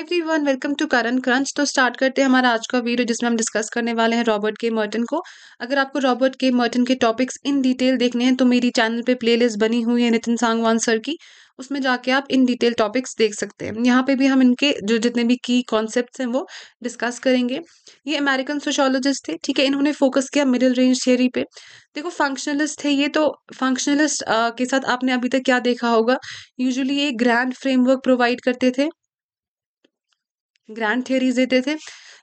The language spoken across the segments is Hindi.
Every everyone welcome to Karan crunch तो स्टार्ट करते हैं हमारा आज का वीडियो जिसमें हम डिस्कस करने वाले हैं रॉबर्ट के मर्टन को अगर आपको रॉबर्ट के मर्टन के टॉपिक्स इन डिटेल देखने हैं तो मेरी चैनल पे प्लेलिस्ट बनी हुई है नितिन सांगवान सर की उसमें जाके आप इन डिटेल टॉपिक्स देख सकते हैं यहाँ पे भी हम इनके जो जितने भी की कॉन्सेप्ट हैं वो डिस्कस करेंगे ये अमेरिकन सोशोलॉजिस्ट थे ठीक है इन्होंने फोकस किया मिडिल रेंज थियरी पे देखो फंक्शनलिस्ट थे ये तो फंक्शनलिस्ट के साथ आपने अभी तक क्या देखा होगा यूजुअली ये ग्रैंड फ्रेमवर्क प्रोवाइड करते थे ग्रैंड थियरीज देते थे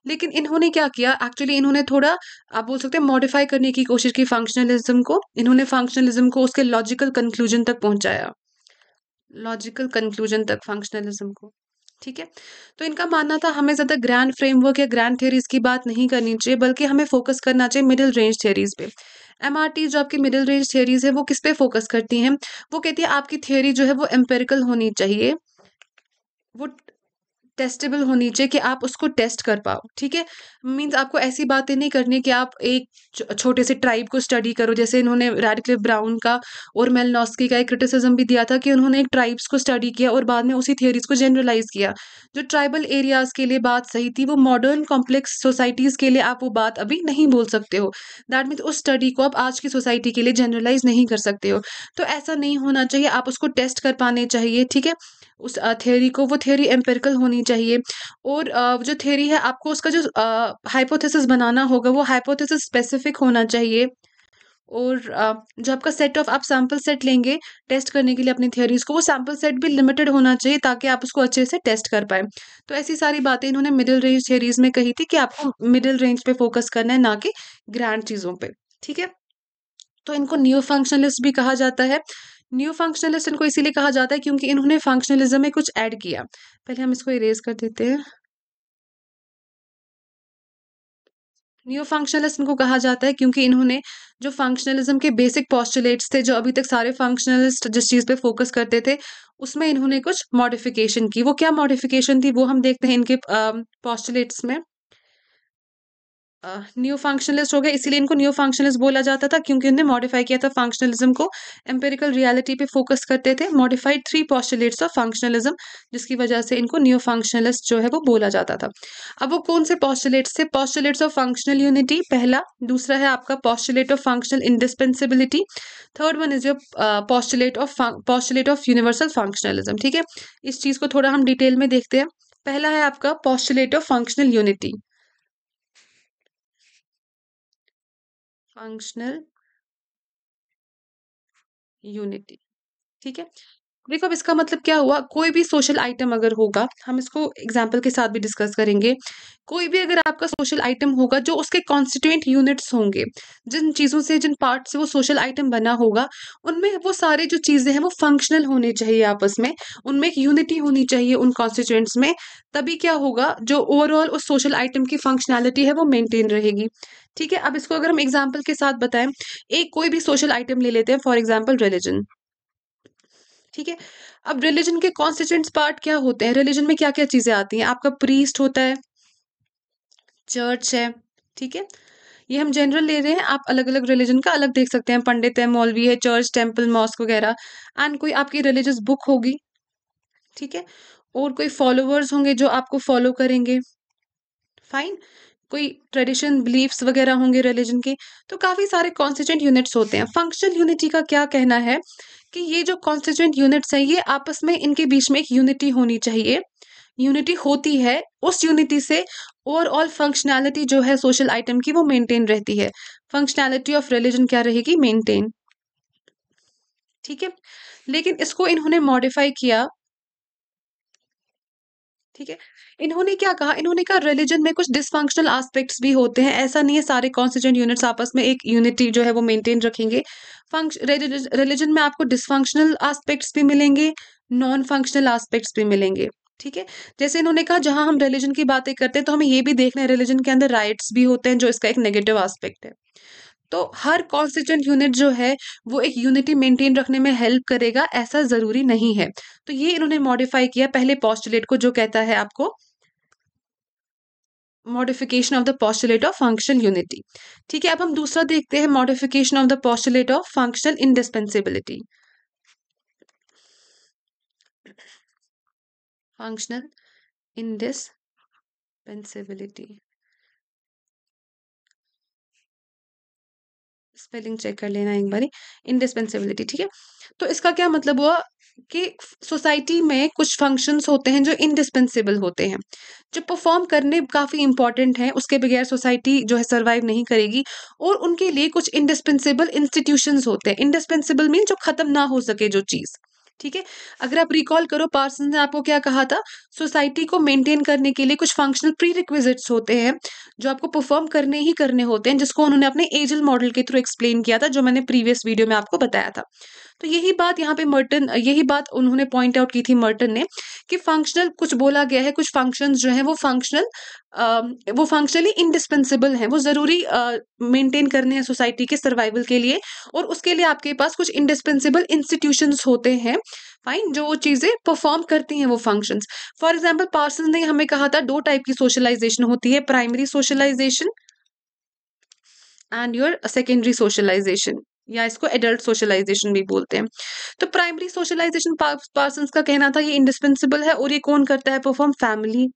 लेकिन इन्होंने क्या किया एक्चुअली इन्होंने थोड़ा आप बोल सकते हैं मॉडिफाई करने की कोशिश की फंक्शनलिज्म को इन्होंने फंक्शनलिज्म को उसके लॉजिकल कंक्लूजन तक पहुंचाया लॉजिकल कंक्लूजन तक फंक्शनलिज्म को ठीक है तो इनका मानना था हमें ज़्यादा ग्रैंड फ्रेमवर्क या ग्रैंड थियरीज की बात नहीं करनी चाहिए बल्कि हमें फोकस करना चाहिए मिडिल रेंज थियरीज पे एम आर टी जो आपकी मिडिल रेंज थियरीज है वो किस पे फोकस करती हैं वो कहती है आपकी थियरी जो है वो एम्पेरिकल होनी चाहिए वो टेस्टेबल होनी चाहिए कि आप उसको टेस्ट कर पाओ ठीक है मीन्स आपको ऐसी बातें नहीं करनी कि आप एक छोटे से ट्राइब को स्टडी करो जैसे इन्होंने रेडक्लिफ ब्राउन का और मेलनॉस्की का एक क्रिटिसिज्म भी दिया था कि उन्होंने एक ट्राइब्स को स्टडी किया और बाद में उसी थियोरीज़ को जनरलाइज किया जो ट्राइबल एरियाज़ के लिए बात सही थी वो मॉडर्न कॉम्प्लेक्स सोसाइटीज़ के लिए आप वो बात अभी नहीं बोल सकते हो दैट मीन्स उस स्टडी को आप आज की सोसाइटी के लिए जनरलाइज नहीं कर सकते हो तो ऐसा नहीं होना चाहिए आप उसको टेस्ट कर पाने चाहिए ठीक है उस थ्योरी को वो थ्योरी एम्पेरिकल होनी चाहिए और जो थ्योरी है आपको उसका जो हाइपोथेसिस बनाना होगा वो हाइपोथेसिस स्पेसिफिक होना चाहिए और जो आपका सेट ऑफ आप सैम्पल सेट लेंगे टेस्ट करने के लिए अपनी थियोरीज को वो सैम्पल सेट भी लिमिटेड होना चाहिए ताकि आप उसको अच्छे से टेस्ट कर पाए तो ऐसी सारी बातें इन्होंने मिडिल रेंज थियोरीज में कही थी कि आपको मिडिल रेंज पे फोकस करना है ना कि ग्रैंड चीज़ों पे ठीक है तो इनको न्यू फंक्शनलिस्ट भी कहा जाता है न्यू फंक्शनलिस्ट इनको इसीलिए कहा जाता है क्योंकि इन्होंने फंक्शनलिज्म में कुछ ऐड किया पहले हम इसको इरेज कर देते हैं न्यू फंक्शनलिस्ट इनको कहा जाता है क्योंकि इन्होंने जो फंक्शनलिज्म के बेसिक पॉस्टुलेट्स थे जो अभी तक सारे फंक्शनलिस्ट जिस चीज़ पे फोकस करते थे उसमें इन्होंने कुछ मॉडिफिकेशन की वो क्या मॉडिफिकेशन थी वो हम देखते हैं इनके पॉस्टुलेट्स में न्यू फंक्शनलिस्ट हो गए इसीलिए इनको न्यू फंक्शनलिस्ट बोला जाता था क्योंकि इन्हें मॉडिफाई किया था फंक्शनलिज्म को एम्पेरिकल रियलिटी पे फोकस करते थे modified three postulates of functionalism जिसकी वजह से इनको न्यू फंक्शनलिस्ट जो है वो बोला जाता था अब वो कौन से पॉस्टुलेट्स थे पॉस्टुलेट्स ऑफ फंक्शनल यूनिटी पहला दूसरा है आपका postulate of functional indispensability third one is your postulate of postulate of universal functionalism ठीक है इस चीज़ को थोड़ा हम डिटेल में देखते हैं पहला है आपका postulate of functional unity functional unity ठीक है देखो अब इसका मतलब क्या हुआ कोई भी सोशल आइटम अगर होगा हम इसको एग्जाम्पल के साथ भी डिस्कस करेंगे कोई भी अगर आपका सोशल आइटम होगा जो उसके कॉन्स्टिट्यूंट यूनिट्स होंगे जिन चीज़ों से जिन पार्ट से वो सोशल आइटम बना होगा उनमें वो सारे जो चीज़ें हैं वो फंक्शनल होने चाहिए आपस में उनमें एक यूनिटी होनी चाहिए उन कॉन्स्टिट्यूंट्स में तभी क्या होगा जो ओवरऑल उस सोशल आइटम की फंक्शनैलिटी है वो मेनटेन रहेगी ठीक है अब इसको अगर हम एग्जाम्पल के साथ बताएं एक कोई भी सोशल आइटम ले लेते हैं फॉर एग्जाम्पल रिलीजन ठीक है अब रिलीजन के कॉन्स्टिट्यूंट पार्ट क्या होते हैं रिलीजन में क्या क्या चीज़ें आती हैं आपका प्रीस्ट होता है चर्च है ठीक है ये हम जनरल ले रहे हैं आप अलग अलग रिलीजन का अलग देख सकते हैं पंडित है मौलवी है चर्च टेम्पल मॉस्क वगैरह एंड कोई आपकी रिलीजियस बुक होगी ठीक है और कोई फॉलोअर्स होंगे जो आपको फॉलो करेंगे फाइन कोई ट्रेडिशन बिलीफ्स वगैरह होंगे रिलीजन के तो काफ़ी सारे कॉन्स्टिट्यूंट यूनिट्स होते हैं फंक्शनल यूनिटी का क्या कहना है कि ये जो कॉन्स्टिट्यूंट यूनिट्स हैं ये आपस में इनके बीच में एक यूनिटी होनी चाहिए यूनिटी होती है उस यूनिटी से ओवरऑल फंक्शनैलिटी जो है सोशल आइटम की वो मेंटेन रहती है फंक्शनैलिटी ऑफ रिलीजन क्या रहेगी मेंटेन ठीक है लेकिन इसको इन्होंने मॉडिफाई किया ठीक है इन्होंने क्या कहा इन्होंने कहा रिलीजन में कुछ डिसफंक्शनल एस्पेक्ट्स भी होते हैं ऐसा नहीं है सारे कॉन्स्टिट्यूंट यूनिट्स आपस में एक यूनिटी जो है वो मेंटेन रखेंगे रिलीजन में आपको डिसफंक्शनल एस्पेक्ट्स भी मिलेंगे नॉन फंक्शनल एस्पेक्ट्स भी मिलेंगे ठीक है जैसे इन्होंने कहा जहां हम रिलीजन की बातें करते हैं तो हमें ये भी देखना है रिलीजन के अंदर राइट्स भी होते हैं जो इसका एक नेगेटिव एस्पेक्ट है तो हर कॉन्स्टिट्यूंट यूनिट जो है वो एक यूनिटी मेंटेन रखने में हेल्प करेगा ऐसा ज़रूरी नहीं है तो ये इन्होंने मॉडिफाई किया पहले पॉस्टुलेट को जो कहता है आपको modification of the postulate of functional unity ठीक है अब हम दूसरा देखते हैं modification of the postulate of functional indispensability functional indispensability spelling check कर लेना एक बारी इनडिस्पेंसिबिलिटी ठीक है तो इसका क्या मतलब हुआ कि सोसाइटी में कुछ फंक्शंस होते हैं जो इनडिस्पेंसिबल होते हैं जो परफॉर्म करने काफ़ी इंपॉर्टेंट हैं उसके बगैर सोसाइटी जो है सर्वाइव नहीं करेगी और उनके लिए कुछ इंडिस्पेंसिबल इंस्टीट्यूशंस होते हैं इंडिस्पेंसिबल मीन जो ख़त्म ना हो सके जो चीज़ ठीक है अगर आप रिकॉल करो पार्सन ने आपको क्या कहा था सोसाइटी को मेंटेन करने के लिए कुछ फंक्शनल प्री रिक्विजिट्स होते हैं जो आपको परफॉर्म करने ही करने होते हैं जिसको उन्होंने अपने एजल मॉडल के थ्रू एक्सप्लेन किया था जो मैंने प्रीवियस वीडियो में आपको बताया था तो यही बात यहाँ पे मर्टन यही बात उन्होंने पॉइंट आउट की थी मर्टन ने कि फंक्शनल कुछ बोला गया है कुछ फंक्शन जो है वो फंक्शनल वो फंक्शनली इंडिस्पेंसिबल हैं वो ज़रूरी मेंटेन करने हैं सोसाइटी के सर्वाइवल के लिए और उसके लिए आपके पास कुछ इंडिस्पेंसिबल इंस्टीट्यूशन होते हैं फाइन जो चीज़ें परफॉर्म करती हैं वो फंक्शंस फॉर एग्जांपल पार्सन ने हमें कहा था दो टाइप की सोशलाइजेशन होती है primary socialization and your secondary socialization या इसको एडल्ट सोशलाइजेशन भी बोलते हैं तो प्राइमरी सोशलाइजेशन पार्सन का कहना था ये इंडिस्पेंसिबल है और ये कौन करता है परफॉर्म फैमिली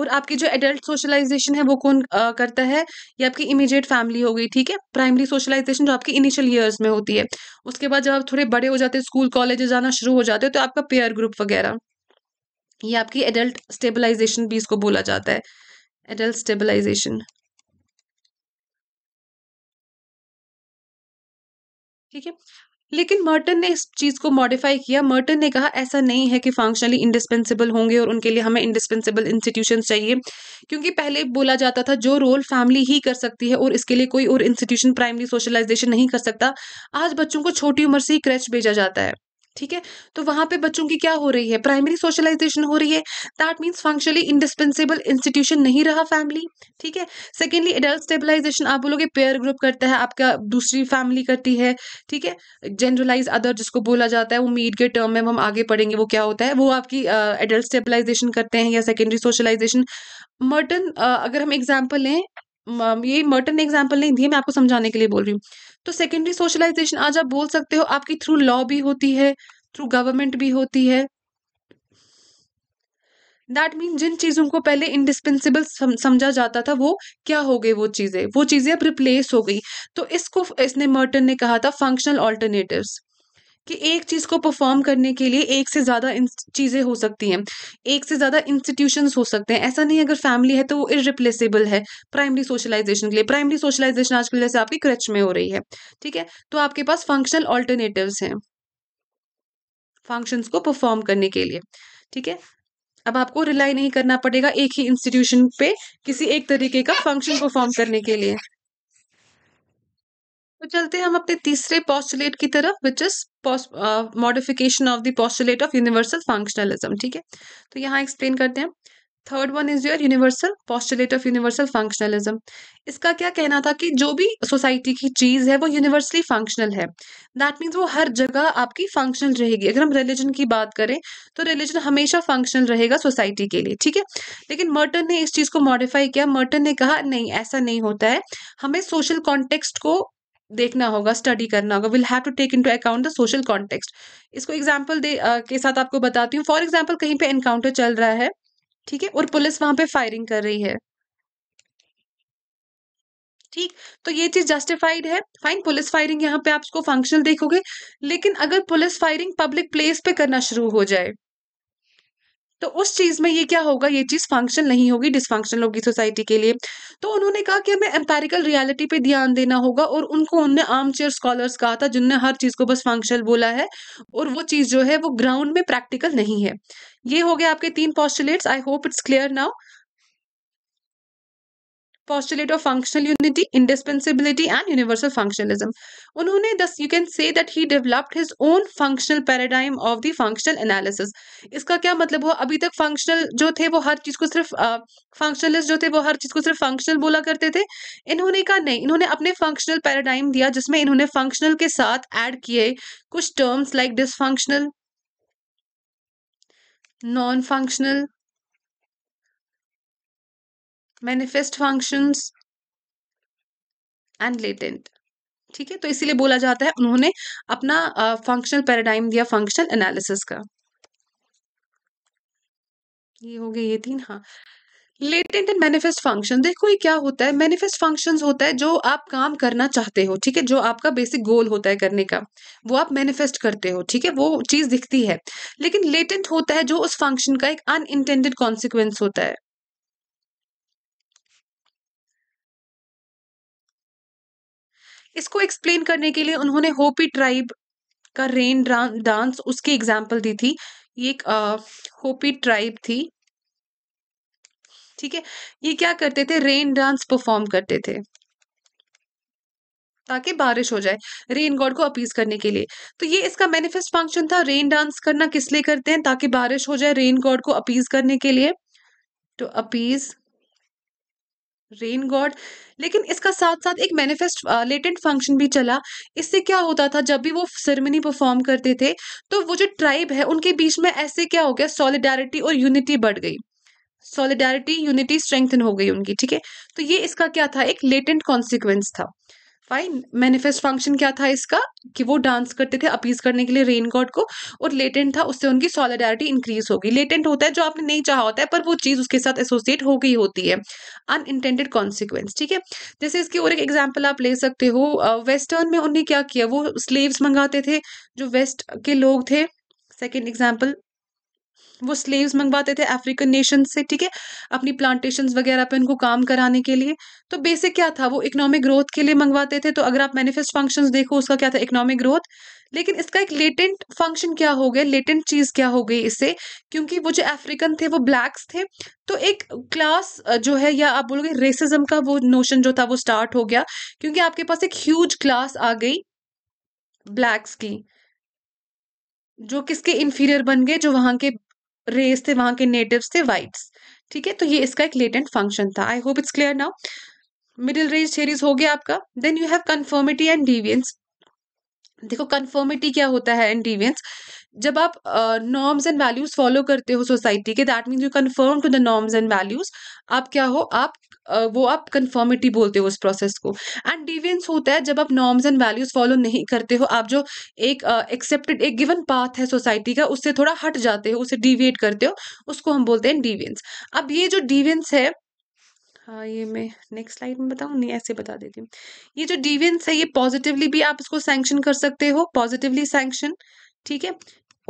और आपकी जो एडल्ट सोशलाइजेशन है वो कौन आ, करता है ये आपकी इमीडिएट फैमिली हो गई ठीक है प्राइमरी सोशलाइजेशन जो आपकी इनिशियल ईयर्स में होती है उसके बाद जब आप थोड़े बड़े हो जाते हैं स्कूल कॉलेज जाना शुरू हो जाते हैं तो आपका पेयर ग्रुप वगैरह ये आपकी एडल्ट स्टेबलाइजेशन भी इसको बोला जाता है एडल्ट स्टेबलाइजेशन ठीक है लेकिन मर्टन ने इस चीज़ को मॉडिफाई किया मर्टन ने कहा ऐसा नहीं है कि फंक्शनली इंडिस्पेंसिबल होंगे और उनके लिए हमें इंडिस्पेंसिबल इंस्टीट्यूशन चाहिए क्योंकि पहले बोला जाता था जो रोल फैमिली ही कर सकती है और इसके लिए कोई और इंस्टीट्यूशन प्राइमरी सोशलाइजेशन नहीं कर सकता आज बच्चों को छोटी उम्र से ही क्रैच भेजा जाता है ठीक है तो वहां पे बच्चों की क्या हो रही है प्राइमरी सोशलाइजेशन हो रही है that means functionally indispensable institution नहीं रहा फैमिली ठीक है सेकेंडली एडल्ट स्टेबलाइजेशन आप बोलोगे पेयर ग्रुप करता है आपका दूसरी फैमिली करती है ठीक है जनरलाइज अदर जिसको बोला जाता है वो मीड के टर्म में हम आगे पढ़ेंगे वो क्या होता है वो आपकी एडल्ट uh, स्टेबलाइजेशन करते हैं या सेकेंडरी सोशलाइजेशन मर्टन अगर हम एग्जाम्पल लें ये मर्टन ने एग्जाम्पल नहीं दिए मैं आपको समझाने के लिए बोल रही हूँ तो सेकेंडरी सोशलाइजेशन आज आप बोल सकते हो आपकी थ्रू लॉ भी होती है थ्रू गवर्नमेंट भी होती है दैट मीन जिन चीज़ों को पहले इंडिस्पेंसिबल समझा जाता था वो क्या हो गई वो चीज़ें वो चीज़ें अब रिप्लेस हो गई तो इसको इसने मर्टन ने कहा था फंक्शनल ऑल्टरनेटिव्स कि एक चीज़ को परफॉर्म करने के लिए एक से ज़्यादा चीज़ें हो सकती हैं एक से ज़्यादा इंस्टीट्यूशन हो सकते हैं ऐसा नहीं अगर फैमिली है तो वो इरिप्लेसेबल है प्राइमरी सोशलाइजेशन के लिए प्राइमरी सोशलाइजेशन आजकल जैसे आपकी क्रच में हो रही है ठीक है तो आपके पास फंक्शनल ऑल्टरनेटिव हैं फंक्शंस को परफॉर्म करने के लिए ठीक है अब आपको रिलाई नहीं करना पड़ेगा एक ही इंस्टीट्यूशन पे किसी एक तरीके का फंक्शन परफॉर्म करने के लिए तो चलते हैं हम अपने तीसरे पॉस्टुलेट की तरफ which is modification of the postulate of universal functionalism ठीक है तो यहाँ एक्सप्लेन करते हैं third one is your universal postulate of universal functionalism इसका क्या कहना था कि जो भी सोसाइटी की चीज़ है वो यूनिवर्सली फंक्शनल है दैट मीन्स वो हर जगह आपकी फंक्शनल रहेगी अगर हम रिलीजन की बात करें तो रिलीजन हमेशा फंक्शनल रहेगा सोसाइटी के लिए ठीक है लेकिन मर्टन ने इस चीज़ को मॉडिफाई किया मर्टन ने कहा नहीं ऐसा नहीं होता है हमें सोशल कॉन्टेक्स्ट को देखना होगा स्टडी करना होगा will have to take into account the social context इसको एग्जाम्पल दे uh, के साथ आपको बताती हूँ फॉर एग्जाम्पल कहीं पे एनकाउंटर चल रहा है ठीक है और पुलिस वहां पे फायरिंग कर रही है ठीक तो ये चीज जस्टिफाइड है फाइन पुलिस फायरिंग यहाँ पे आप इसको फंक्शनल देखोगे लेकिन अगर पुलिस फायरिंग पब्लिक प्लेस पे करना शुरू हो जाए तो उस चीज़ में ये क्या होगा ये चीज़ फंक्शन नहीं होगी डिसफंक्शन होगी सोसाइटी के लिए तो उन्होंने कहा कि हमें एम्पेरिकल रियलिटी पे ध्यान देना होगा और उनको उनने आर्म चेयर स्कॉलर्स कहा था जिनने हर चीज़ को बस फंक्शन बोला है और वो चीज़ जो है वो ग्राउंड में प्रैक्टिकल नहीं है ये हो गया आपके तीन postulates I hope it's clear now postulate of functional unity, indispensability, and universal functionalism. उन्होंने thus you can say that he developed his own functional paradigm of the functional analysis. इसका क्या मतलब हुआ अभी तक functional जो थे वो हर चीज़ को सिर्फ फंक्शनलिस्ट uh, जो थे वो हर चीज़ को सिर्फ फंक्शनल बोला करते थे इन्होंने कहा नहीं इन्होंने अपने फंक्शनल पैराडाइम दिया जिसमें इन्होंने फंक्शनल के साथ ऐड किए कुछ terms like dysfunctional non functional manifest functions and latent ठीक है तो इसीलिए बोला जाता है उन्होंने अपना फंक्शनल पैराडाइम दिया फंक्शन एनालिसिस का ये हो गए ये तीन हाँ लेटेंट एंड मैनिफेस्ट फंक्शन देखो ये क्या होता है मैनिफेस्ट फंक्शन होता है जो आप काम करना चाहते हो ठीक है जो आपका बेसिक गोल होता है करने का वो आप मैनिफेस्ट करते हो ठीक है वो चीज दिखती है लेकिन लेटेंट होता है जो उस फंक्शन का एक अनइंटेंडेड कॉन्सिक्वेंस होता है इसको एक्सप्लेन करने के लिए उन्होंने होपी ट्राइब का रेन डांस उसकी एग्जाम्पल दी थी ये एक होपी ट्राइब थी ठीक है ये क्या करते थे रेन डांस परफॉर्म करते थे ताकि बारिश हो जाए रेन गॉड को अपीज करने के लिए तो ये इसका मैनिफेस्ट फंक्शन था रेन डांस करना किस लिए करते हैं ताकि बारिश हो जाए रेन गॉड को अपीज करने के लिए टू अपीज रेन गॉड लेकिन इसका साथ साथ एक मैनिफेस्ट लेटेंट फंक्शन भी चला इससे क्या होता था जब भी वो सेरेमनी परफॉर्म करते थे तो वो जो ट्राइब है उनके बीच में ऐसे क्या हो गया सॉलिडारिटी और यूनिटी बढ़ गई सॉलिडारिटी यूनिटी स्ट्रेंथन हो गई उनकी ठीक है तो ये इसका क्या था एक लेटेंट कॉन्सिक्वेंस था फाइन मैनिफेस्ट फंक्शन क्या था इसका कि वो डांस करते थे अपीज करने के लिए रेन गॉड को और लेटेंट था उससे उनकी सॉलिडारिटी इंक्रीज हो गई लेटेंट होता है जो आपने नहीं चाहा होता है पर वो चीज़ उसके साथ एसोसिएट हो गई होती है अनइंटेंडेड कॉन्सिक्वेंस ठीक है जैसे इसकी और एक एग्जाम्पल आप ले सकते हो वेस्टर्न में उन्हें क्या किया वो स्लेव्स मंगाते थे जो वेस्ट के लोग थे सेकेंड एग्जाम्पल वो स्लेव्स मंगवाते थे अफ्रीकन नेशन से ठीक है अपनी प्लांटेशन वगैरह पे उनको काम कराने के लिए तो बेसिक क्या था वो इकोनॉमिक ग्रोथ के लिए मंगवाते थे तो अगर आप मैनिफेस्ट फंक्शंस देखो उसका क्या था इकोनॉमिक ग्रोथ लेकिन इसका एक लेटेंट फंक्शन क्या हो गया लेटेंट चीज़ क्या हो गई इससे क्योंकि वो जो अफ्रीकन थे वो ब्लैक्स थे तो एक क्लास जो है या आप बोलोगे रेसिज्म का वो नोशन जो था वो स्टार्ट हो गया क्योंकि आपके पास एक ह्यूज क्लास आ गई ब्लैक्स की जो किसके इन्फीरियर बन गए जो वहां के रेस थे वहां के नेटिव थे वाइट्स ठीक है तो ये इसका एक लेटेंट फंक्शन था I hope it's clear now middle range theories हो गया आपका then you have conformity and deviance देखो कन्फर्मिटी क्या होता है एंड डिवियंस जब आप नॉर्म्स एंड वैल्यूज फॉलो करते हो सोसाइटी के that means you conform to the norms and values आप क्या हो आप uh, वो आप कन्फर्मिटी बोलते हो उस प्रोसेस को एंड डिवियंस होता है जब आप नॉर्म्स एंड वैल्यूज फॉलो नहीं करते हो आप जो एक एक्सेप्टेड uh, एक गिवन पाथ है सोसाइटी का उससे थोड़ा हट जाते हो उसे डिविएट करते हो उसको हम बोलते हैं डिवियंस अब ये जो डिवियंस है हाँ ये मैं नेक्स्ट स्लाइड में बताऊँ नहीं ऐसे बता देती हूँ ये जो डिवियंस है ये पॉजिटिवली भी आप इसको सैंक्शन कर सकते हो पॉजिटिवली सैंक्शन ठीक है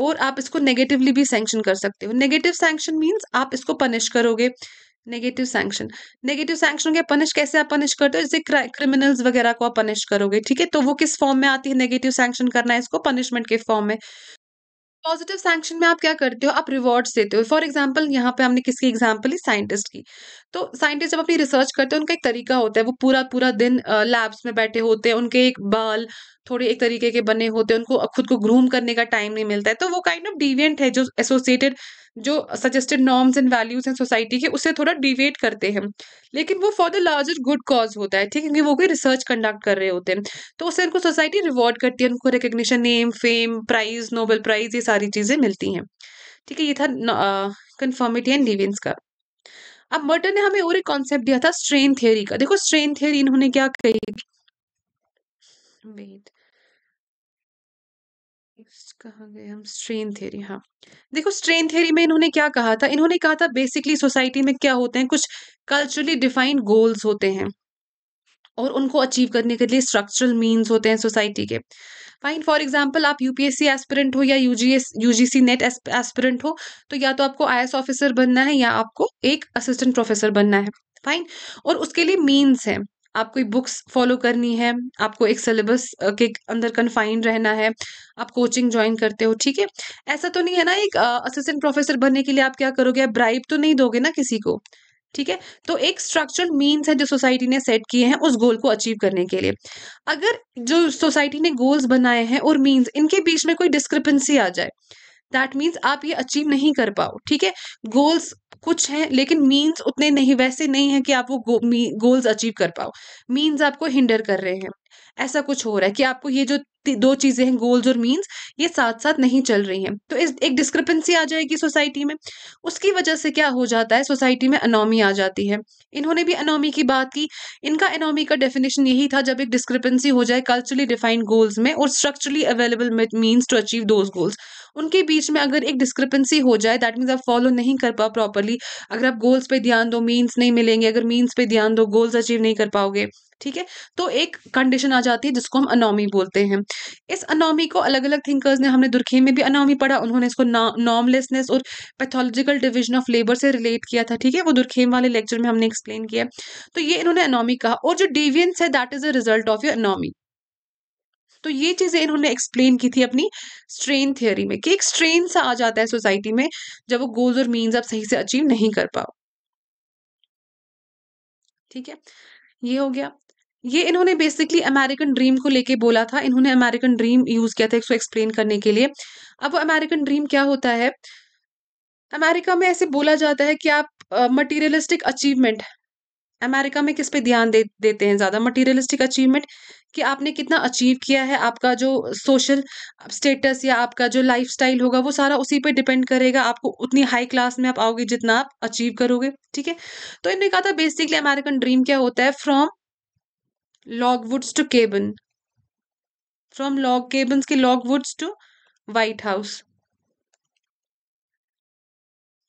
और आप इसको नेगेटिवली भी सैंक्शन कर सकते हो नेगेटिव सैंक्शन मीन्स आप इसको पनिश करोगे नेगेटिव सैंक्शन नेगेटिव सैंक्शन के पनिश कैसे आप पनिश करते हो जैसे क्रिमिनल्स वगैरह को आप पनिश करोगे ठीक है तो वो किस फॉर्म में आती है नेगेटिव सैंक्शन करना है इसको पनिशमेंट के फॉर्म में पॉजिटिव सैंक्शन में आप क्या करते हो आप रिवॉर्ड्स देते हो फॉर एग्जाम्पल यहाँ पे हमने किसकी एग्जाम्पल ली साइंटिस्ट की तो साइंटिस्ट जब अपनी रिसर्च करते हैं उनका एक तरीका होता है वो पूरा पूरा दिन लैब्स में बैठे होते हैं उनके एक बाल थोड़े एक तरीके के बने होते हैं उनको खुद को ग्रूम करने का टाइम नहीं मिलता है तो वो काइंड ऑफ डिवियंट है जो एसोसिएटेड जो सजेस्टेड नॉर्म्स एंड वैल्यूज हैं सोसाइटी के उससे थोड़ा डिवेट करते हैं लेकिन वो for the larger good cause होता है ठीक है क्योंकि वो कोई रिसर्च कंडक्ट कर रहे होते हैं तो उससे उनको सोसाइटी रिवॉर्ड करती है उनको recognition name fame prize Nobel prize ये सारी चीज़ें मिलती हैं ठीक है ये था कन्फर्मिटी एंड डिवेंस का अब मर्टन ने हमें और एक कॉन्सेप्ट दिया था स्ट्रेन थियरी का देखो स्ट्रेन थ्योरी इन्होंने क्या कही वेट हम्म। कहा गए हम स्ट्रेन थ्योरी हाँ देखो स्ट्रेन थ्योरी में इन्होंने क्या कहा था इन्होंने कहा था बेसिकली सोसाइटी में क्या होते हैं कुछ कल्चरली डिफाइंड गोल्स होते हैं और उनको अचीव करने के लिए स्ट्रक्चरल मीन्स होते हैं सोसाइटी के फाइन फॉर एग्जाम्पल आप यूपीएससी एस्पिरेंट हो या यूजीएस यूजीसी नेट एस्पिरेंट हो तो या तो आपको आई ऑफिसर बनना है या आपको एक असिस्टेंट प्रोफेसर बनना है फाइन और उसके लिए मीन्स है आप कोई बुक्स फॉलो करनी है आपको एक सिलेबस के अंदर कन्फाइंड रहना है आप कोचिंग ज्वाइन करते हो ठीक है ऐसा तो नहीं है ना एक असिस्टेंट प्रोफेसर बनने के लिए आप क्या करोगे आप ब्राइब तो नहीं दोगे ना किसी को ठीक है तो एक स्ट्रक्चरल मीन्स है जो सोसाइटी ने सेट किए हैं उस गोल को अचीव करने के लिए अगर जो सोसाइटी ने गोल्स बनाए हैं और मीन्स इनके बीच में कोई डिस्क्रिपेंसी आ जाए दैट मीन्स आप ये अचीव नहीं कर पाओ ठीक है गोल्स कुछ हैं लेकिन मीन्स उतने नहीं वैसे नहीं है कि आप वो गोल्स अचीव कर पाओ मीन्स आपको हिंडर कर रहे हैं ऐसा कुछ हो रहा है कि आपको ये जो दो चीजें हैं गोल्स और मीन्स ये साथ साथ नहीं चल रही हैं तो इस एक डिस्क्रिपेंसी आ जाएगी सोसाइटी में उसकी वजह से क्या हो जाता है सोसाइटी में अनोमी आ जाती है इन्होंने भी अनोमी की बात की इनका अनोमी का डेफिनेशन यही था जब एक डिस्क्रिपेंसी हो जाए कल्चरली डिफाइंड गोल्स में और structurally available means to achieve those goals उनके बीच में अगर एक डिस्क्रिपेंसी हो जाए दैट मीन्स आप फॉलो नहीं कर पाओ प्रॉपरली अगर आप गोल्स पे ध्यान दो मीन्स नहीं मिलेंगे अगर मीन्स पे ध्यान दो गोल्स अचीव नहीं कर पाओगे ठीक है तो एक कंडीशन आ जाती है जिसको हम अनोमी बोलते हैं इस अनोमी को अलग अलग थिंकर्स ने हमने दुर्खेम में भी अनोमी पढ़ा उन्होंने इसको नॉर्मलेसनेस और पैथोलॉजिकल डिविजन ऑफ लेबर से रिलेट किया था ठीक है वो दुर्खेम वाले लेक्चर में हमने एक्सप्लेन किया तो ये इन्होंने अनोमी कहा और जो डिवियंस है that is a result of your anomie तो ये चीज़ें इन्होंने एक्सप्लेन की थी अपनी स्ट्रेन थियोरी में कि एक स्ट्रेन सा आ जाता है सोसाइटी में जब वो गोल्स और मीन्स आप सही से अचीव नहीं कर पाओ ठीक है ये हो गया ये इन्होंने बेसिकली अमेरिकन ड्रीम को लेके बोला था इन्होंने अमेरिकन ड्रीम यूज़ किया था इसको एक्सप्लेन करने के लिए अब वो अमेरिकन ड्रीम क्या होता है अमेरिका में ऐसे बोला जाता है कि आप मटीरियलिस्टिक अचीवमेंट अमेरिका में किस पे ध्यान दे देते हैं ज़्यादा मटीरियलिस्टिक अचीवमेंट कि आपने कितना अचीव किया है आपका जो सोशल स्टेटस या आपका जो स्टाइल होगा वो सारा उसी पे डिपेंड करेगा आपको उतनी हाई क्लास में आप आओगे जितना आप अचीव करोगे ठीक है तो इन्होंने कहा था बेसिकली अमेरिकन ड्रीम क्या होता है from logwoods to cabin from log cabins के लॉगवुड्स टू वाइट हाउस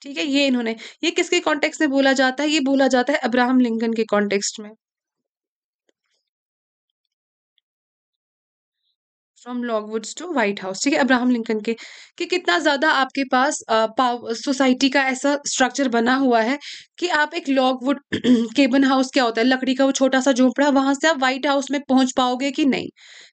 ठीक है ये इन्होंने ये किसके कॉन्टेक्स्ट में बोला जाता है ये बोला जाता है अब्राहम लिंकन के कॉन्टेक्स्ट में from logwoods to White House ठीक है अब्राहम लिंकन के कि कितना ज़्यादा आपके पास सोसाइटी का ऐसा स्ट्रक्चर बना हुआ है कि आप एक लॉगवुड केबन हाउस क्या होता है लकड़ी का वो छोटा सा झोंपड़ा वहां से आप व्हाइट हाउस में पहुंच पाओगे कि नहीं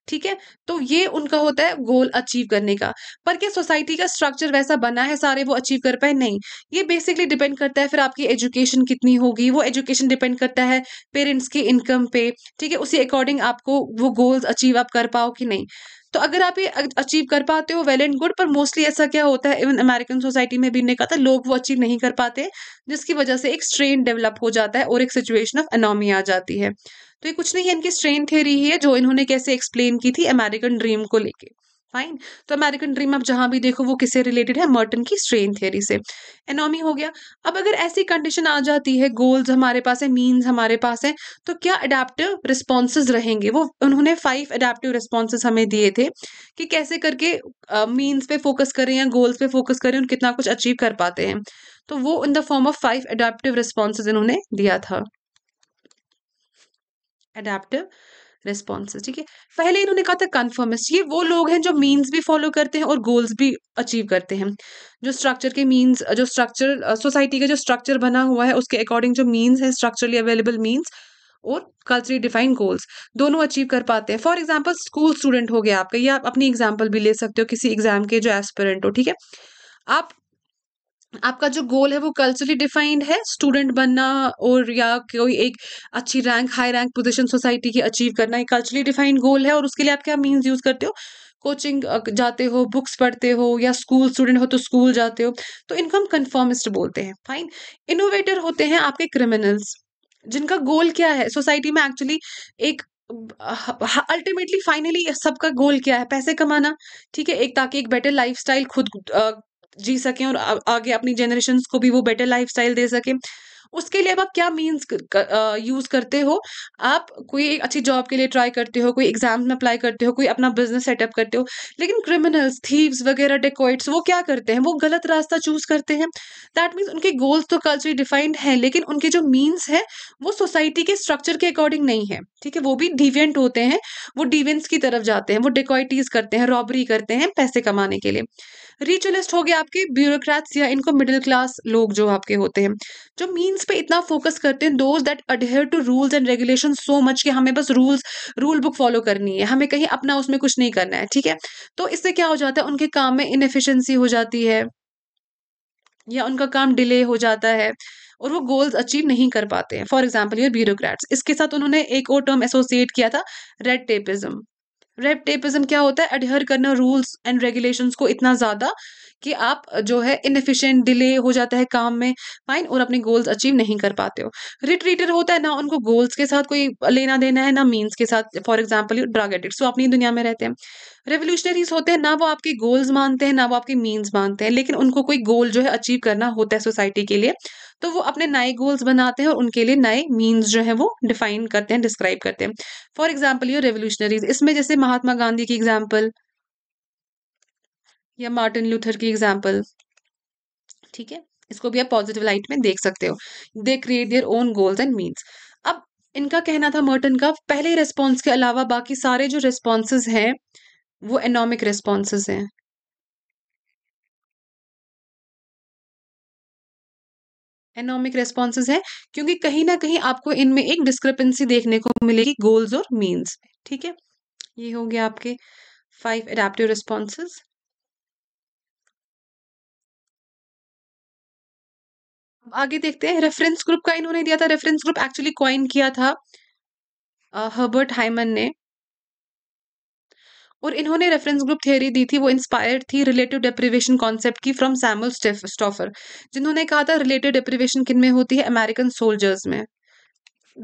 ठीक है तो ये उनका होता है गोल अचीव करने का पर क्या सोसाइटी का स्ट्रक्चर वैसा बना है सारे वो अचीव कर पाए नहीं ये बेसिकली डिपेंड करता है फिर आपकी एजुकेशन कितनी होगी वो एजुकेशन डिपेंड करता है पेरेंट्स की इनकम पे ठीक है उसी अकॉर्डिंग आपको वो गोल्स अचीव आप कर पाओ कि नहीं तो अगर आप ये अचीव कर पाते हो वेल एंड गुड पर मोस्टली ऐसा क्या होता है इवन अमेरिकन सोसाइटी में भी ने कहा था लोग वो अचीव नहीं कर पाते जिसकी वजह से एक स्ट्रेन डेवलप हो जाता है और एक सिचुएशन ऑफ अनोमी आ जाती है तो ये कुछ नहीं है इनकी स्ट्रेन थ्योरी है जो इन्होंने कैसे एक्सप्लेन की थी अमेरिकन ड्रीम को लेके फाइन तो अमेरिकन ड्रीम आप जहां भी देखो वो किससे रिलेटेड है मर्टन की स्ट्रेन थ्योरी से एनोमी हो गया अब अगर ऐसी कंडीशन आ जाती है गोल्स हमारे पास है मीन्स हमारे पास है तो क्या अडेप्टिव रिस्पॉन्सेज रहेंगे वो उन्होंने फाइव अडेप्टिव रिस्पॉन्सेज हमें दिए थे कि कैसे करके मीन्स uh, पे फोकस करें या गोल्स पे फोकस करें उन कितना कुछ अचीव कर पाते हैं तो वो in the form of five adaptive responses इन्होंने दिया था अडेप्टिव रिस्पॉन्सेज ठीक है पहले इन्होंने कहा था कन्फर्मिस्ट ये वो लोग हैं जो मीन्स भी फॉलो करते हैं और गोल्स भी अचीव करते हैं जो स्ट्रक्चर के मीन्स जो स्ट्रक्चर सोसाइटी का जो स्ट्रक्चर बना हुआ है उसके अकॉर्डिंग जो मीन्स है स्ट्रक्चरली अवेलेबल मीन्स और कल्चरली डिफाइंड गोल्स दोनों अचीव कर पाते हैं फॉर एग्जाम्पल स्कूल स्टूडेंट हो गया आपका या आप अपनी एग्जाम्पल भी ले सकते हो किसी एग्जाम के जो एस्पिरेंट हो ठीक है आप आपका जो गोल है वो कल्चरली डिफाइंड है स्टूडेंट बनना और या कोई एक अच्छी rank high rank position society की अचीव करना एक कल्चरली डिफाइंड गोल है और उसके लिए आप क्या मीन्स यूज करते हो कोचिंग जाते हो बुक्स पढ़ते हो या स्कूल स्टूडेंट हो तो स्कूल जाते हो तो इनको हम कन्फॉर्मिस्ट बोलते हैं फाइन इनोवेटर होते हैं आपके क्रिमिनल्स जिनका गोल क्या है सोसाइटी में एक्चुअली एक अल्टीमेटली फाइनली सबका गोल क्या है पैसे कमाना ठीक है एक ताकि एक बेटर लाइफस्टाइल खुद जी सकें और आगे अपनी जनरेशन को भी वो बेटर लाइफ दे सकें उसके लिए अब आप क्या मीन्स यूज करते हो आप कोई अच्छी जॉब के लिए ट्राई करते हो कोई एग्जाम्स में अप्लाई करते हो कोई अपना बिजनेस सेटअप करते हो लेकिन क्रिमिनल्स थीव्स वगैरह डेकोइट्स वो क्या करते हैं वो गलत रास्ता चूज करते हैं दैट मीन्स उनके गोल्स तो कल्चरली डिफाइंड हैं लेकिन उनके जो मीन्स है वो सोसाइटी के स्ट्रक्चर के अकॉर्डिंग नहीं है ठीक है वो भी डिवेंट होते हैं वो डिवेंट्स की तरफ जाते हैं वो डेकोइटीज करते हैं रॉबरी करते हैं पैसे कमाने के लिए रिचुअलिस्ट हो गए आपके ब्यूरोक्रेट्स या इनको मिडिल क्लास लोग जो आपके होते हैं जो मीन्स पे इतना फोकस करते हैं those that adhere to rules and regulation so much कि हमें बस रूल्स रूल बुक फॉलो करनी है हमें कहीं अपना उसमें कुछ नहीं करना है ठीक है तो इससे क्या हो जाता है उनके काम में इनफिशेंसी हो जाती है या उनका काम डिले हो जाता है और वो गोल्स अचीव नहीं कर पाते हैं फॉर एग्जाम्पल ये ब्यूरोक्रेट्स इसके साथ उन्होंने एक और टर्म एसोसिएट किया था रेड टेपिज्म रेड टेपिज्म क्या होता है एडहर करना रूल्स एंड रेगुलेशंस को इतना ज़्यादा कि आप जो है इनफिशियंट डिले हो जाता है काम में फाइन और अपने गोल्स अचीव नहीं कर पाते हो रिट्रीटर होता है ना उनको गोल्स के साथ कोई लेना देना है ना मीन्स के साथ फॉर एग्जाम्पल ड्रग एडिक्ट वो अपनी दुनिया में रहते हैं रेवोल्यूशनरीज होते हैं ना वो आपके गोल्स मानते हैं ना वो आपके मीन्स मानते हैं लेकिन उनको कोई गोल जो है अचीव करना होता है सोसाइटी के लिए तो वो अपने नए गोल्स बनाते हैं और उनके लिए नए मीन्स जो है वो डिफाइन करते हैं डिस्क्राइब करते हैं फॉर एग्जाम्पल यू रेवोल्यूशनरीज इसमें जैसे महात्मा गांधी की एग्जाम्पल या मार्टिन लूथर की एग्जाम्पल ठीक है इसको भी आप पॉजिटिव लाइट में देख सकते हो they create their own goals and means अब इनका कहना था मर्टन का पहले रेस्पॉन्स के अलावा बाकी सारे जो रेस्पॉन्सेज हैं वो एनॉमिक रेस्पॉन्सेज हैं एनोमिक रेस्पॉन्सेज है क्योंकि कहीं ना कहीं आपको इनमें एक डिस्क्रिपेंसी देखने को मिलेगी गोल्स और मीन्स में ठीक है ये हो गया आपके फाइव एडेप्टिव रिस्पॉन्सेज आगे देखते हैं रेफरेंस ग्रुप का इन्होंने दिया था रेफरेंस ग्रुप एक्चुअली क्वाइन किया था हर्बर्ट हाइमन ने और इन्होंने रेफरेंस ग्रुप थियोरी दी थी वो इंस्पायर्ड थी रिलेटिव डिप्रिवेशन कॉन्सेप्ट की फ्रॉम सैमुअल स्टॉफर जिन्होंने कहा था रिलेटिव डिप्रिवेशन किन में होती है अमेरिकन सोल्जर्स में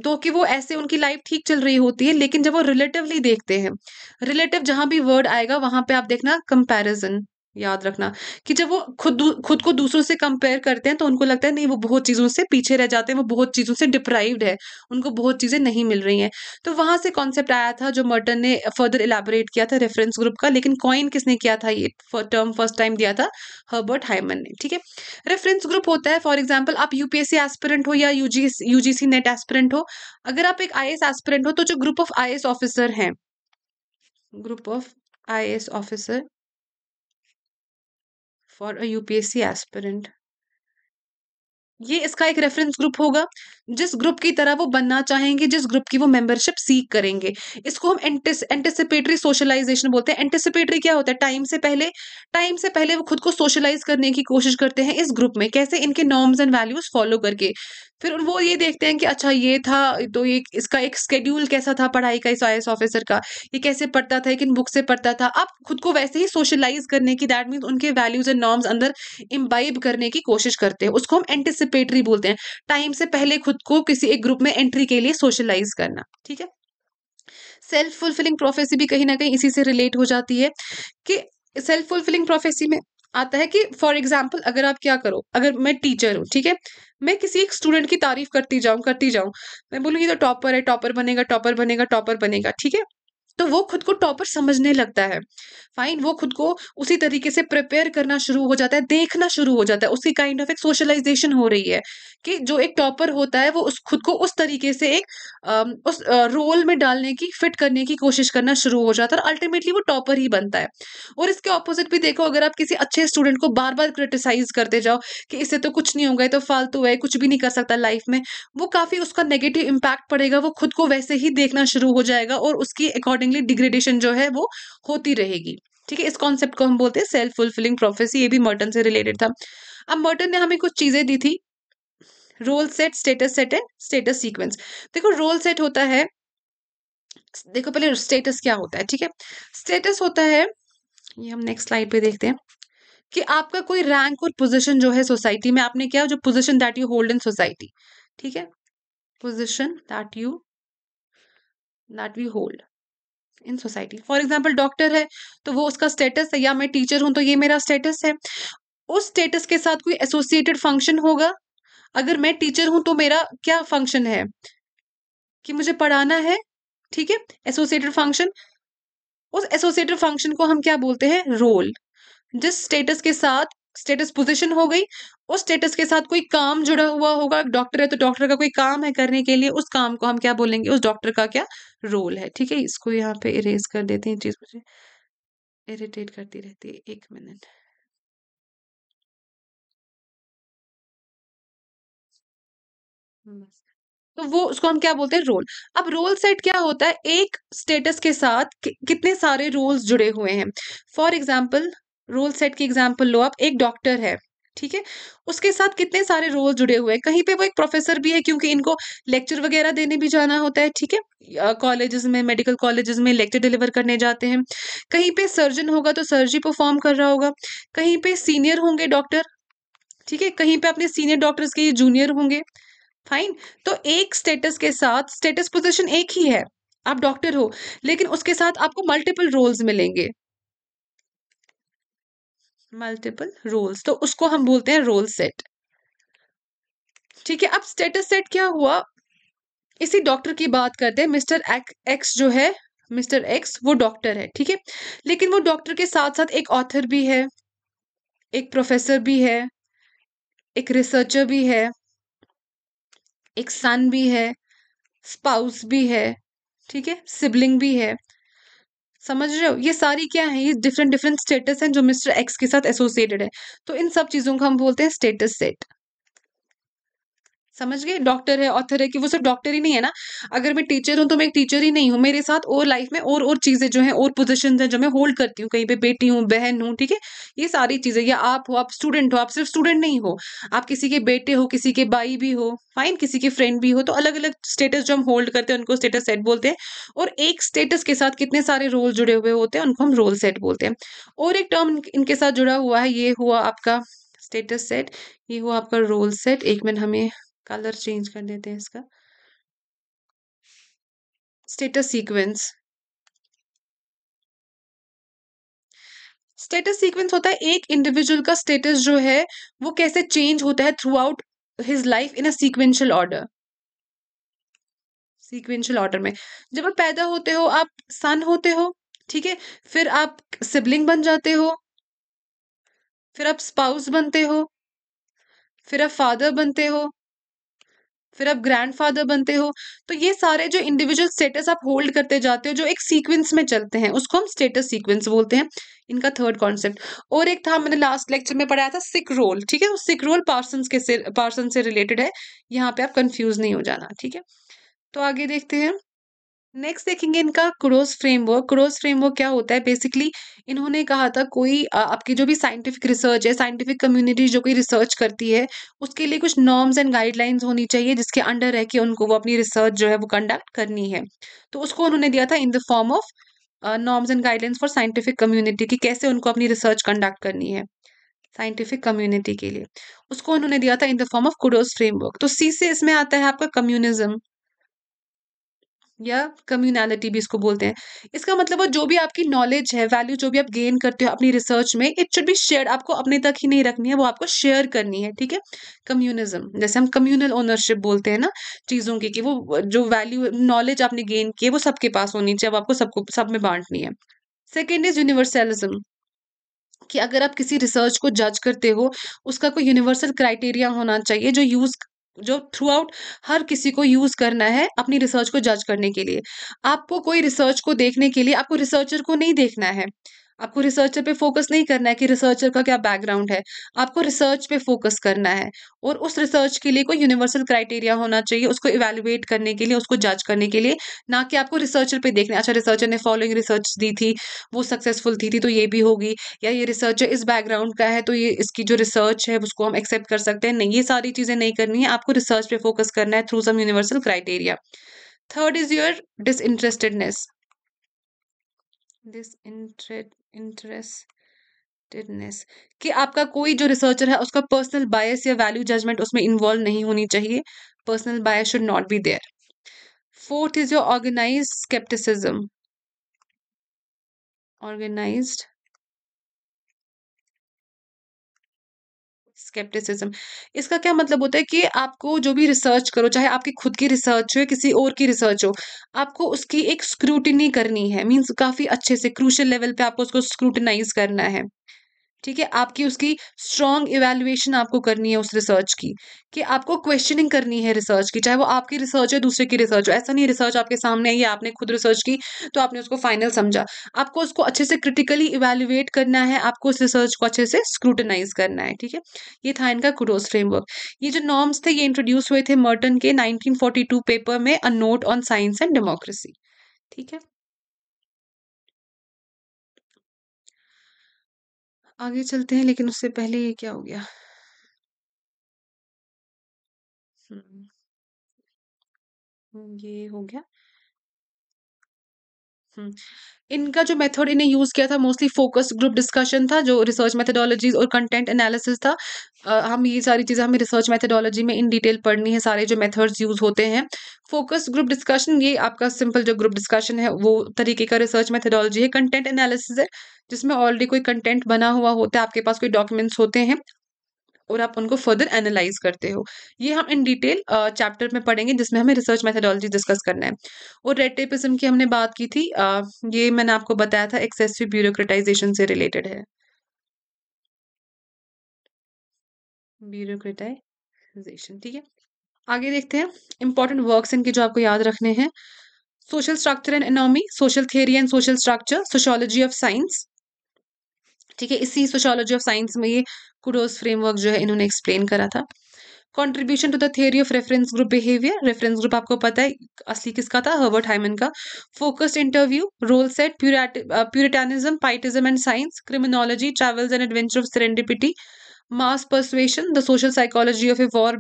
दो कि वो ऐसे उनकी लाइफ ठीक चल रही होती है लेकिन जब वो रिलेटिवली देखते हैं रिलेटिव जहां भी वर्ड आएगा वहां पे आप देखना कंपैरिजन याद रखना कि जब वो खुद खुद को दूसरों से कंपेयर करते हैं तो उनको लगता है नहीं वो बहुत चीज़ों से पीछे रह जाते हैं वो बहुत चीज़ों से डिप्राइव्ड है उनको बहुत चीज़ें नहीं मिल रही हैं तो वहाँ से कॉन्सेप्ट आया था जो मर्टन ने फर्दर इलेबोरेट किया था रेफरेंस ग्रुप का लेकिन कॉइन किसने किया था ये टर्म फर्स्ट टाइम दिया था हर्बर्ट हाइमन ने ठीक है रेफरेंस ग्रुप होता है फॉर एग्जाम्पल आप यूपीएससी एस्पिरेंट हो या यू यूजीसी नेट एस्पिरेंट हो अगर आप एक आई एस्पिरेंट हो तो जो ग्रुप ऑफ आई ऑफिसर हैं group of I officer for a UPSC aspirant ये इसका एक रेफरेंस ग्रुप होगा जिस ग्रुप की तरह वो बनना चाहेंगे जिस ग्रुप की वो मेंबरशिप सीख करेंगे इसको हम एंटिसिपेटरी सोशलाइजेशन बोलते हैं एंटिसिपेटरी क्या होता है टाइम से पहले टाइम से पहले वो खुद को सोशलाइज करने की कोशिश करते हैं इस ग्रुप में कैसे इनके नॉर्म्स एंड वैल्यूज फॉलो करके फिर वो ये देखते हैं कि अच्छा ये था तो ये इसका एक स्केड्यूल कैसा था पढ़ाई का इस आई ऑफिसर का ये कैसे पढ़ता था किन बुक से पढ़ता था अब खुद को वैसे ही सोशलाइज करने की दैट मीन्स उनके वैल्यूज एंड नॉर्म्स अंदर इम्बाइब करने की कोशिश करते हैं उसको हम एंटिसिपेटरी बोलते हैं टाइम से पहले खुद खुद को किसी एक ग्रुप में एंट्री के लिए सोशलाइज करना ठीक है सेल्फ फुलफिलिंग प्रोफेसी भी कहीं ना कहीं इसी से रिलेट हो जाती है कि सेल्फ फुलफिलिंग प्रोफेसी में आता है कि फॉर एग्जाम्पल अगर आप क्या करो अगर मैं टीचर हूँ ठीक है मैं किसी एक स्टूडेंट की तारीफ करती जाऊँ करती जाऊँ मैं बोलूँगी तो टॉपर है टॉपर बनेगा टॉपर बनेगा टॉपर बनेगा ठीक है तो वो खुद को टॉपर समझने लगता है फाइन वो खुद को उसी तरीके से प्रिपेयर करना शुरू हो जाता है देखना शुरू हो जाता है उसकी काइंड ऑफ एक सोशलाइजेशन हो रही है कि जो एक टॉपर होता है वो उस खुद को उस तरीके से एक उस रोल में डालने की फिट करने की कोशिश करना शुरू हो जाता है और अल्टीमेटली वो टॉपर ही बनता है और इसके ऑपोजिट भी देखो अगर आप किसी अच्छे स्टूडेंट को बार बार क्रिटिसाइज करते जाओ कि इससे तो कुछ नहीं होगा तो फालतू है कुछ भी नहीं कर सकता लाइफ में वो काफ़ी उसका नेगेटिव इम्पैक्ट पड़ेगा वो खुद को वैसे ही देखना शुरू हो जाएगा और उसकी अकॉर्डिंग अकॉर्डिंगली डिग्रेडेशन जो है वो होती रहेगी ठीक है इस कॉन्सेप्ट को हम बोलते हैं सेल्फ फुलफिलिंग प्रोफेसी ये भी मर्टन से रिलेटेड था अब मर्टन ने हमें कुछ चीज़ें दी थी role set status set and status sequence देखो रोल सेट होता है देखो पहले स्टेटस क्या होता है ठीक है स्टेटस होता है ये हम नेक्स्ट स्लाइड पे देखते हैं कि आपका कोई रैंक और पोजीशन जो है सोसाइटी में आपने क्या जो position that you hold in society ठीक है position that you that we hold in society for example doctor है तो वो उसका स्टेटस है या मैं टीचर हूँ तो ये मेरा स्टेटस है उस स्टेटस के साथ कोई एसोसिएटेड फंक्शन होगा अगर मैं टीचर हूँ तो मेरा क्या फंक्शन है कि मुझे पढ़ाना है ठीक है एसोसिएटेड फंक्शन उस एसोसिएटेड फंक्शन को हम क्या बोलते हैं रोल जिस स्टेटस के साथ स्टेटस पोजीशन हो गई उस स्टेटस के साथ कोई काम जुड़ा हुआ होगा डॉक्टर है तो डॉक्टर का कोई काम है करने के लिए उस काम को हम क्या बोलेंगे उस डॉक्टर का क्या रोल है ठीक है इसको यहाँ पे इरेज कर देते हैं चीज़ मुझे इरिटेट करती रहती है एक मिनट तो वो उसको हम क्या बोलते हैं रोल अब रोल सेट क्या होता है एक स्टेटस के साथ कि, कितने सारे रोल्स जुड़े हुए हैं फॉर एग्जाम्पल रोल सेट की एग्जाम्पल लो आप एक डॉक्टर है ठीक है उसके साथ कितने सारे रोल जुड़े हुए हैं कहीं पे वो एक प्रोफेसर भी है क्योंकि इनको लेक्चर वगैरह देने भी जाना होता है ठीक है कॉलेजेस में मेडिकल कॉलेजेस में लेक्चर डिलीवर करने जाते हैं कहीं पे सर्जन होगा तो सर्जरी परफॉर्म कर रहा होगा कहीं पे सीनियर होंगे डॉक्टर ठीक है कहीं पे अपने सीनियर डॉक्टर्स के जूनियर होंगे फाइन तो एक स्टेटस के साथ स्टेटस पोजिशन एक ही है आप डॉक्टर हो लेकिन उसके साथ आपको मल्टीपल रोल्स मिलेंगे मल्टीपल रोल्स तो उसको हम बोलते हैं रोल सेट ठीक है अब स्टेटस सेट क्या हुआ इसी डॉक्टर की बात करते हैं मिस्टर एक्स जो है मिस्टर एक्स वो डॉक्टर है ठीक है लेकिन वो डॉक्टर के साथ साथ एक ऑथर भी है एक प्रोफेसर भी है एक रिसर्चर भी है एक सन भी है स्पाउस भी है ठीक है सिबलिंग भी है समझ रहे हो ये सारी क्या है ये डिफरेंट डिफरेंट स्टेटस हैं जो मिस्टर एक्स के साथ एसोसिएटेड है तो इन सब चीज़ों को हम बोलते हैं स्टेटस सेट समझ गए डॉक्टर है ऑथर है कि वो सिर्फ डॉक्टर ही नहीं है ना अगर मैं टीचर हूँ तो मैं एक टीचर ही नहीं हूँ मेरे साथ और लाइफ में और और चीज़ें जो हैं और पोजिशन हैं जो मैं होल्ड करती हूँ कहीं पे बेटी हूँ बहन हूँ ठीक है ये सारी चीज़ें या आप हो आप स्टूडेंट हो आप सिर्फ स्टूडेंट नहीं हो आप किसी के बेटे हो किसी के भाई भी हो फाइन किसी के फ्रेंड भी हो तो अलग अलग स्टेटस जो हम होल्ड करते हैं उनको स्टेटस सेट बोलते हैं और एक स्टेटस के साथ कितने सारे रोल जुड़े हुए होते हैं उनको हम रोल सेट बोलते हैं और एक टर्म इनके साथ जुड़ा हुआ है ये हुआ आपका स्टेटस सेट ये हुआ आपका रोल सेट एक मिनट हमें कलर चेंज कर देते हैं इसका स्टेटस सीक्वेंस स्टेटस सीक्वेंस होता है एक इंडिविजुअल का स्टेटस जो है वो कैसे चेंज होता है throughout his life in a sequential order sequential order में जब आप पैदा होते हो आप सन होते हो ठीक है फिर आप सिबलिंग बन जाते हो फिर आप स्पाउस बनते हो फिर आप फादर बनते हो फिर आप ग्रैंडफादर बनते हो तो ये सारे जो इंडिविजुअल स्टेटस आप होल्ड करते जाते हो जो एक सीक्वेंस में चलते हैं उसको हम स्टेटस सीक्वेंस बोलते हैं इनका थर्ड कॉन्सेप्ट और एक था मैंने लास्ट लेक्चर में पढ़ाया था सिक रोल ठीक है सिक रोल पार्सन के से पार्सन से रिलेटेड है यहाँ पे आप कंफ्यूज नहीं हो जाना ठीक है तो आगे देखते हैं नेक्स्ट देखेंगे इनका क्रोस फ्रेमवर्क क्रोस फ्रेमवर्क क्या होता है बेसिकली इन्होंने कहा था कोई आपकी जो भी साइंटिफिक रिसर्च है साइंटिफिक कम्युनिटी जो कोई रिसर्च करती है उसके लिए कुछ नॉर्म्स एंड गाइडलाइंस होनी चाहिए जिसके अंडर रह के उनको वो अपनी रिसर्च जो है वो कंडक्ट करनी है तो उसको उन्होंने दिया था in the form of norms and guidelines for scientific community की कैसे उनको अपनी रिसर्च कंडक्ट करनी है साइंटिफिक कम्युनिटी के लिए उसको उन्होंने दिया था in the form of CUDOS framework तो सी से इसमें आता है आपका कम्युनिज्म या कम्यूनैलिटी भी इसको बोलते हैं इसका मतलब है जो भी आपकी नॉलेज है वैल्यू जो भी आप गेन करते हो अपनी रिसर्च में इट शुड बी शेयर आपको अपने तक ही नहीं रखनी है वो आपको शेयर करनी है ठीक है कम्युनिज्म जैसे हम कम्युनल ओनरशिप बोलते हैं ना चीज़ों की कि वो जो वैल्यू नॉलेज आपने गेन की वो सबके पास होनी चाहिए वो आपको सबको सब में बांटनी है सेकेंड इज यूनिवर्सलिज्म कि अगर आप किसी रिसर्च को जज करते हो उसका कोई यूनिवर्सल क्राइटेरिया होना चाहिए जो यूज़ जो थ्रू आउट हर किसी को यूज़ करना है अपनी रिसर्च को जज करने के लिए आपको कोई रिसर्च को देखने के लिए आपको रिसर्चर को नहीं देखना है आपको रिसर्चर पे फोकस नहीं करना है कि रिसर्चर का क्या बैकग्राउंड है आपको रिसर्च पे फोकस करना है और उस रिसर्च के लिए कोई यूनिवर्सल क्राइटेरिया होना चाहिए उसको इवेलुएट करने के लिए उसको जज करने के लिए ना कि आपको रिसर्चर पे देखना अच्छा रिसर्चर ने फॉलोइंग रिसर्च दी थी वो सक्सेसफुल थी, थी तो ये भी होगी या ये रिसर्चर इस बैकग्राउंड का है तो ये इसकी जो रिसर्च है उसको हम एक्सेप्ट कर सकते हैं नहीं ये सारी चीज़ें नहीं करनी है आपको रिसर्च पे फोकस करना है through some universal criteria third is your disinterestedness disinterestedness कि आपका कोई जो रिसर्चर है उसका पर्सनल बायस या वैल्यू जजमेंट उसमें इन्वॉल्व नहीं होनी चाहिए personal bias should not be there fourth is your organise scepticism organised scepticism इसका क्या मतलब होता है कि आपको जो भी रिसर्च करो चाहे आपकी खुद की रिसर्च हो या किसी और की रिसर्च हो आपको उसकी एक स्क्रूटिनी करनी है मीन्स काफ़ी अच्छे से क्रूशल लेवल पे आपको उसको स्क्रूटनाइज करना है ठीक है आपकी उसकी स्ट्रॉन्ग इवेल्युएशन आपको करनी है उस रिसर्च की कि आपको क्वेश्चनिंग करनी है रिसर्च की चाहे वो आपकी रिसर्च है दूसरे की रिसर्च हो ऐसा नहीं रिसर्च आपके सामने आई या आपने खुद रिसर्च की तो आपने उसको फाइनल समझा आपको उसको अच्छे से क्रिटिकली इवेल्युएट करना है आपको उस रिसर्च को अच्छे से स्क्रूटनाइज करना है ठीक है ये था इनका कुडोस फ्रेमवर्क ये जो नॉर्म्स थे ये इंट्रोड्यूस हुए थे मर्टन के नाइनटीन पेपर में a note on science and democracy ठीक है आगे चलते हैं लेकिन उससे पहले ये क्या हो गया ये हो गया हम्म, इनका जो मेथड इन्हें यूज़ किया था मोस्टली फोकस ग्रुप डिस्कशन था जो रिसर्च मेथडोलॉजीज और कंटेंट एनालिसिस था आ, हम ये सारी चीज़ें हमें रिसर्च मेथडोलॉजी में इन डिटेल पढ़नी है सारे जो मेथड्स यूज़ होते हैं फोकस ग्रुप डिस्कशन ये आपका सिंपल जो ग्रुप डिस्कशन है वो तरीके का रिसर्च मेथडोलॉजी है कंटेंट एनालिसिस है जिसमें ऑलरेडी कोई कंटेंट बना हुआ होता है आपके पास कोई डॉक्यूमेंट्स होते हैं और आप उनको फर्दर एनालाइज करते हो ये हम इन डिटेल चैप्टर में पढ़ेंगे जिसमें हमें रिसर्च मेथडोलॉजी डिस्कस करना है और रेड टेपिज्म की हमने बात की थी uh, ये मैंने आपको बताया था एक्सेसिव ब्यूरोक्रेटाइजेशन से रिलेटेड है ब्यूरोक्रेटाइजेशन ठीक है आगे देखते हैं इंपॉर्टेंट वर्क्स इनके जो आपको याद रखने हैं social structure and anomie social theory and social structure sociology of science ठीक है इसी सोशोलॉजी ऑफ साइंस में ये कुडोज फ्रेमवर्क जो है इन्होंने एक्सप्लेन करा था contribution to the theory of reference group behaviour reference group आपको पता है असली किसका था हर्बर्ट हाइमन का focused interview role set puritanism pietism and science criminology travels and adventure of serendipity mass persuasion the social psychology of a war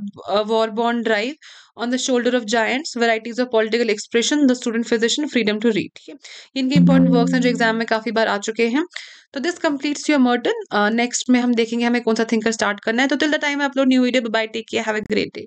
war bond drive on the shoulder of giants giants of political expression the student student freedom to read ठीक है इनके इंपॉर्टेंट वर्क्स हैं जो एग्जाम में काफी बार आ चुके हैं तो this completes your Merton next में हम देखेंगे हमें कौन सा थिंकर स्टार्ट करना है तो till the time upload new video bye take care have a great day